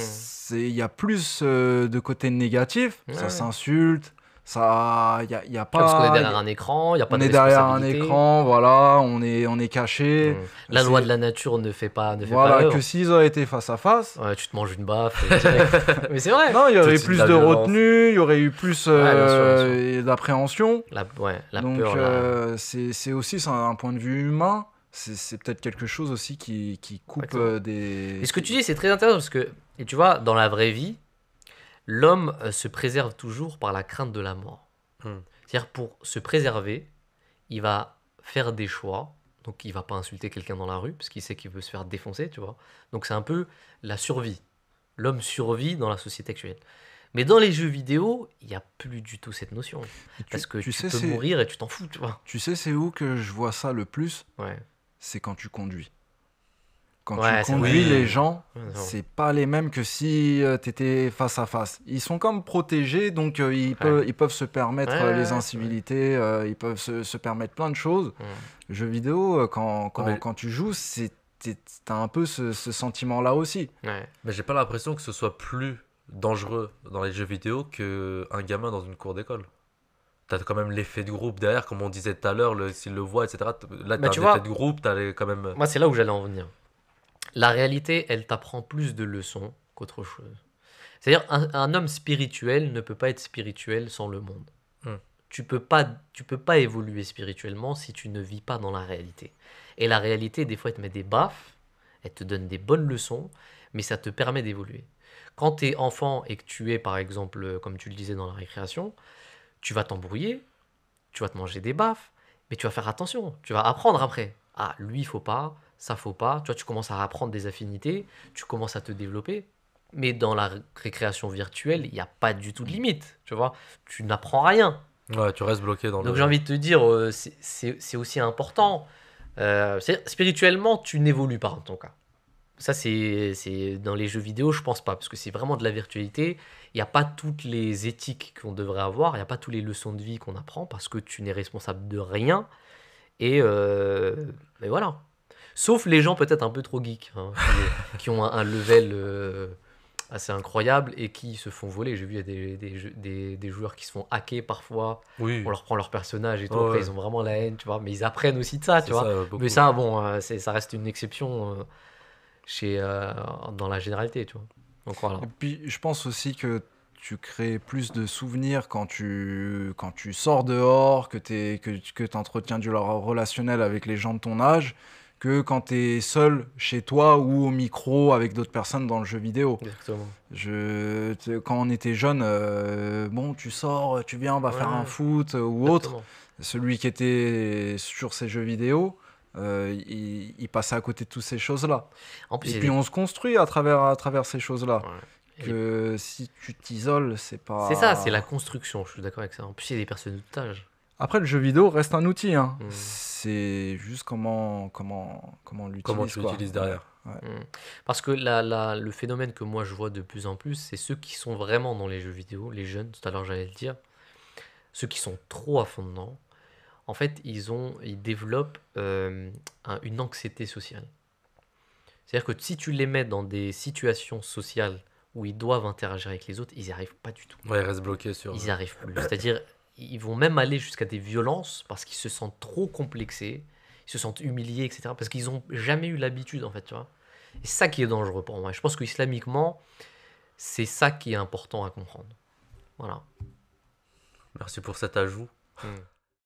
Il y a plus euh, de côté négatif, ça s'insulte, ça y a, y a, pas parce qu'on est derrière un écran il y a pas on est derrière un écran voilà on est on est caché mmh. la loi de la nature ne fait pas ne fait pas que s'ils auraient été face à face tu te manges une baffe *laughs* mais c'est vrai non il y aurait plus de, retenue il y aurait eu plus euh, d'appréhension donc euh, c'est aussi un point de vue humain c'est peut-être quelque chose aussi qui, qui coupe euh, des. Et ce que tu dis, c'est très intéressant parce que, et tu vois, dans la vraie vie, l'homme euh, se préserve toujours par la crainte de la mort. Hmm. C'est-à-dire pour se préserver, il va faire des choix. Donc il va pas insulter quelqu'un dans la rue parce qu'il sait qu'il veut se faire défoncer, tu vois. Donc c'est un peu la survie. L'homme survit dans la société actuelle. Mais dans les jeux vidéo, il n'y a plus du tout cette notion. parce que tu, peux mourir et tu t'en fous, tu vois. Tu sais, c'est où que je vois ça le plus ouais. C'est quand tu conduis. Quand tu conduis les gens, c'est pas les mêmes que si euh, t'étais tu étais face à face. Ils sont comme protégés, donc euh, ils, peuvent, ils peuvent se permettre euh, les incivilités, ils peuvent se, permettre plein de choses. Jeux vidéo, quand, ah, quand, tu joues, t'as un peu ce, sentiment-là aussi. Mais j'ai pas l'impression que ce soit plus dangereux dans les jeux vidéo qu'un gamin dans une cour d'école t'as quand même l'effet de groupe derrière, comme on disait tout à l'heure, s'il le voit, etc. Là, t'as l'effet de groupe, t'as quand même. Moi, c'est là où j'allais en venir. La réalité, elle t'apprend plus de leçons qu'autre chose. C'est-à-dire, un, homme spirituel ne peut pas être spirituel sans le monde. Hmm. Tu peux tu peux pas évoluer spirituellement si tu ne vis pas dans la réalité. Et la réalité, des fois, elle te met des baffes, elle te donne des bonnes leçons, mais ça te permet d'évoluer. Quand tu es enfant et que tu es, par exemple, comme tu le disais dans la récréation, tu vas t'embrouiller, tu vas te manger des baffes, mais tu vas faire attention, tu vas apprendre après. Ah, lui, il faut pas, ça faut pas. Tu vois, tu commences à apprendre des affinités, tu commences à te développer. Mais dans la récréation virtuelle, il n'y a pas du tout de limite. Tu vois, tu n'apprends rien. Ouais, tu restes bloqué dans Donc j'ai envie de te dire, euh, c'est aussi important. Euh, spirituellement, tu n'évolues pas en ton cas. Ça, c'est dans les jeux vidéo, je pense pas, parce que c'est vraiment de la virtualité. Il n'y a pas toutes les éthiques qu'on devrait avoir, il n'y a pas toutes les leçons de vie qu'on apprend, parce que tu n'es responsable de rien. Et, euh, et voilà. Sauf les gens peut-être un peu trop geeks, hein, *laughs* qui, ont un, level euh, assez incroyable et qui se font voler. J'ai vu y a des, des, joueurs qui se font hacker parfois. Oui. On leur prend leur personnage et tout. après, ils ont vraiment la haine, tu vois. Mais ils apprennent aussi de ça, tu vois. Mais ça, bon, euh, ça reste une exception euh, chez, dans la généralité, tu vois. Donc, voilà. Et puis, je pense aussi que tu crées plus de souvenirs quand tu, quand tu sors dehors, que tu que, que entretiens du relationnel avec les gens de ton âge que quand tu es seul chez toi ou au micro avec d'autres personnes dans le jeu vidéo. Exactement. Je, quand on était jeune, euh, bon, tu sors, tu viens, on va faire un foot ou autre. Celui qui était sur ces jeux vidéo, euh, il, il, passait à côté de toutes ces choses-là. Et puis on se construit à travers, à travers ces choses-là. Que si tu t'isoles, c'est pas. C'est ça, c'est la construction, je suis d'accord avec ça. En plus, il y a des personnes de âge après, le jeu vidéo reste un outil. Hein. Mmh. C'est juste comment, comment, comment l'utiliser. Comment tu l'utilises derrière. Mmh. Parce que la, le phénomène que moi je vois de plus en plus, c'est ceux qui sont vraiment dans les jeux vidéo, les jeunes, tout à l'heure j'allais le dire, ceux qui sont trop à fond dedans, en fait, ils, ont, ils développent euh, une anxiété sociale. C'est-à-dire que si tu les mets dans des situations sociales où ils doivent interagir avec les autres, ils n'y arrivent pas du tout. ils restent bloqués sur. Ils n'y arrivent plus. C'est-à-dire, ils vont même aller jusqu'à des violences parce qu'ils se sentent trop complexés, ils se sentent humiliés, etc. Parce qu'ils n'ont jamais eu l'habitude, en fait, tu vois. Et ça qui est dangereux pour moi. Je pense qu'islamiquement, c'est ça qui est important à comprendre. Voilà. Merci pour cet ajout. Hmm.